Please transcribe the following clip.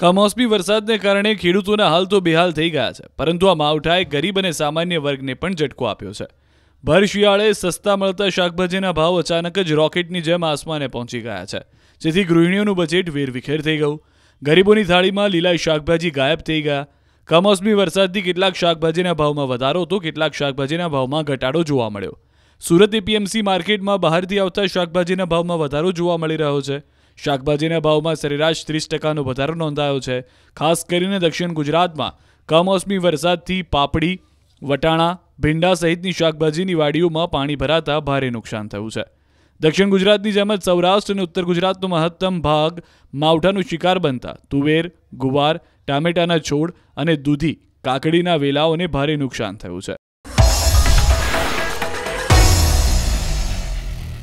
કમોસમી વરસાદને કારણે ખેડૂતોના હાલ તો બેહાલ થઈ ગયા છે પરંતુ આ માવઠાએ ગરીબ અને સામાન્ય વર્ગને પણ ઝટકો આપ્યો છે ભર શિયાળે સસ્તા મળતા શાકભાજીના ભાવ અચાનક જ રોકેટની જેમ આસમાને પહોંચી ગયા છે જેથી ગૃહિણીઓનું બજેટ વેરવિખેર થઈ ગયું ગરીબોની થાળીમાં લીલા શાકભાજી ગાયબ થઈ ગયા કમોસમી વરસાદથી કેટલાક શાકભાજીના ભાવમાં વધારો તો કેટલાક શાકભાજીના ભાવમાં ઘટાડો જોવા મળ્યો સુરત એપીએમસી માર્કેટમાં બહારથી આવતા શાકભાજીના ભાવમાં વધારો જોવા મળી રહ્યો છે શાકભાજીના ભાવમાં સરેરાશ ત્રીસ ટકાનો વધારો નોંધાયો છે ખાસ કરીને દક્ષિણ ગુજરાતમાં કમોસમી વરસાદથી પાપડી વટાણા ભીંડા સહિતની શાકભાજીની વાડીઓમાં પાણી ભરાતા ભારે નુકસાન થયું છે દક્ષિણ ગુજરાતની જેમ જ સૌરાષ્ટ્ર અને ઉત્તર ગુજરાતનો મહત્તમ ભાગ માવઠાનું શિકાર બનતા તુવેર ગુવાર ટામેટાના છોડ અને દૂધી કાકડીના વેલાઓને ભારે નુકસાન થયું છે